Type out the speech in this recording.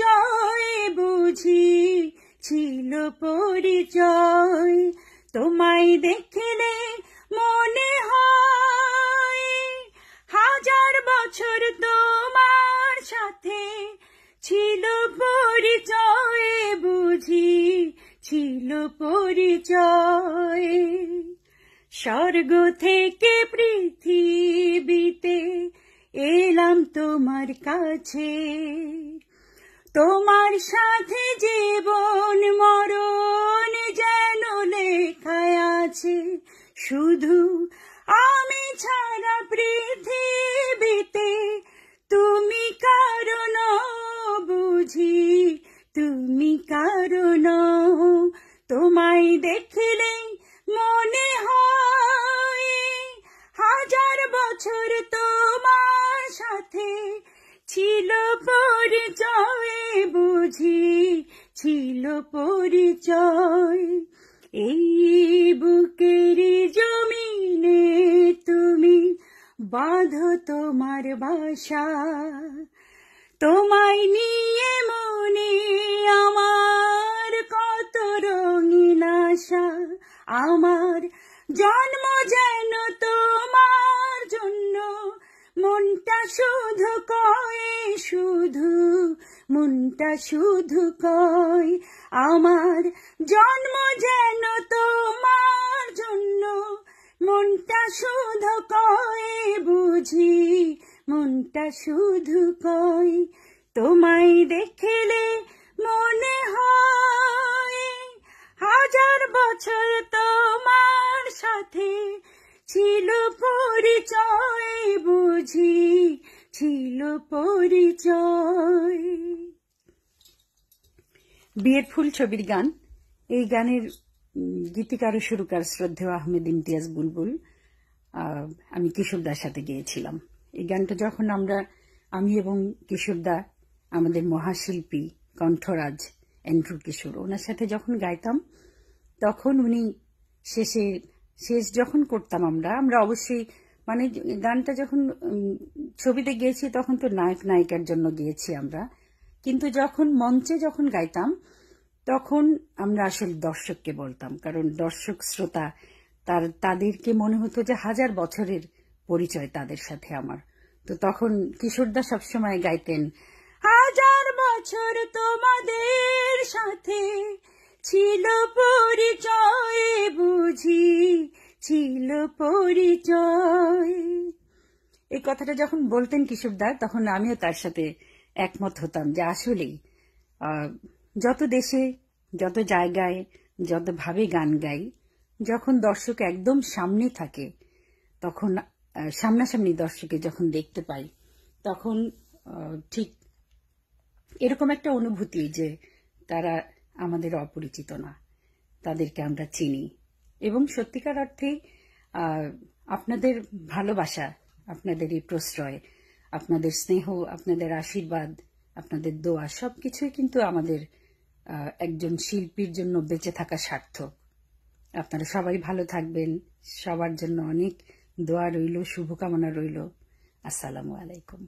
জয় বুঝি ছিল পরিচয় তোমায় দেখলে মনে হয় হাজার বছর তোমার সাথে ছিল পরিচয় বুঝি ছিল পরিচয় স্বর্গ থেকে পৃথিবীতে এলাম তোমার কাছে তোমার সাথে জীবন মরণ যেন লেখায় আছে শুধু আমি ছাড়া পৃথিবীতে তুমি কারণ বুঝি তুমি কারণ তোমায় দেখে ছিল পরিচয় বুঝি ছিল পরিচয় এই বুকের জমিনে তুমি বাঁধ তোমার ভাষা তোমায় নিয়ে মনে আমার কত রঙিন আশা আমার জন্ম শুধ কয় শুধু মনটা শুধু কয় আমার জন্ম যেন তোমার জন্য মনটা শুধ কয় বুঝি মনটা শুধু কয় তোমায় দেখেলে মনে হয় হাজার বছর তোমার সাথে ছিল পরিচয় বুঝি ছিল পরিচয় বিয়ের ফুল ছবির গান এই গানের গীতিকার ও সুরকার শ্রদ্ধেয় আহমেদ ইমতিয়াজ বুলবুল আমি কিশোরদার সাথে গিয়েছিলাম এই গানটা যখন আমরা আমি এবং কিশোরদা আমাদের মহাশিল্পী কণ্ঠরাজ অ্যান্ড্রু কিশোর ওনার সাথে যখন গাইতাম তখন উনি শেষে শেষ যখন করতাম আমরা আমরা অবশ্যই মানে গানটা যখন ছবিতে গিয়েছি তখন তো নায়ক নায়িকার জন্য গিয়েছি আমরা কিন্তু যখন মঞ্চে যখন গাইতাম তখন আমরা আসলে দর্শককে বলতাম কারণ দর্শক শ্রোতা তার তাদেরকে মনে হতো যে হাজার বছরের পরিচয় তাদের সাথে আমার তো তখন কিশোরদা সবসময় গাইতেন হাজার বছর তোমাদের সাথে ছিল পরিচয় বুঝি ছিল পরিচয় এই কথাটা যখন বলতেন দা তখন আমিও তার সাথে একমত হতাম যে আসলেই যত দেশে যত জায়গায় যতভাবে গান গাই যখন দর্শক একদম সামনে থাকে তখন সামনাসামনি দর্শকে যখন দেখতে পাই তখন ঠিক এরকম একটা অনুভূতি যে তারা আমাদের অপরিচিত না তাদেরকে আমরা চিনি এবং সত্যিকার অর্থেই আপনাদের ভালোবাসা আপনাদের এই প্রশ্রয় আপনাদের স্নেহ আপনাদের আশীর্বাদ আপনাদের দোয়া সব কিছুই কিন্তু আমাদের একজন শিল্পীর জন্য বেঁচে থাকা সার্থক আপনারা সবাই ভালো থাকবেন সবার জন্য অনেক দোয়া রইল শুভকামনা রইল আসসালামু আলাইকুম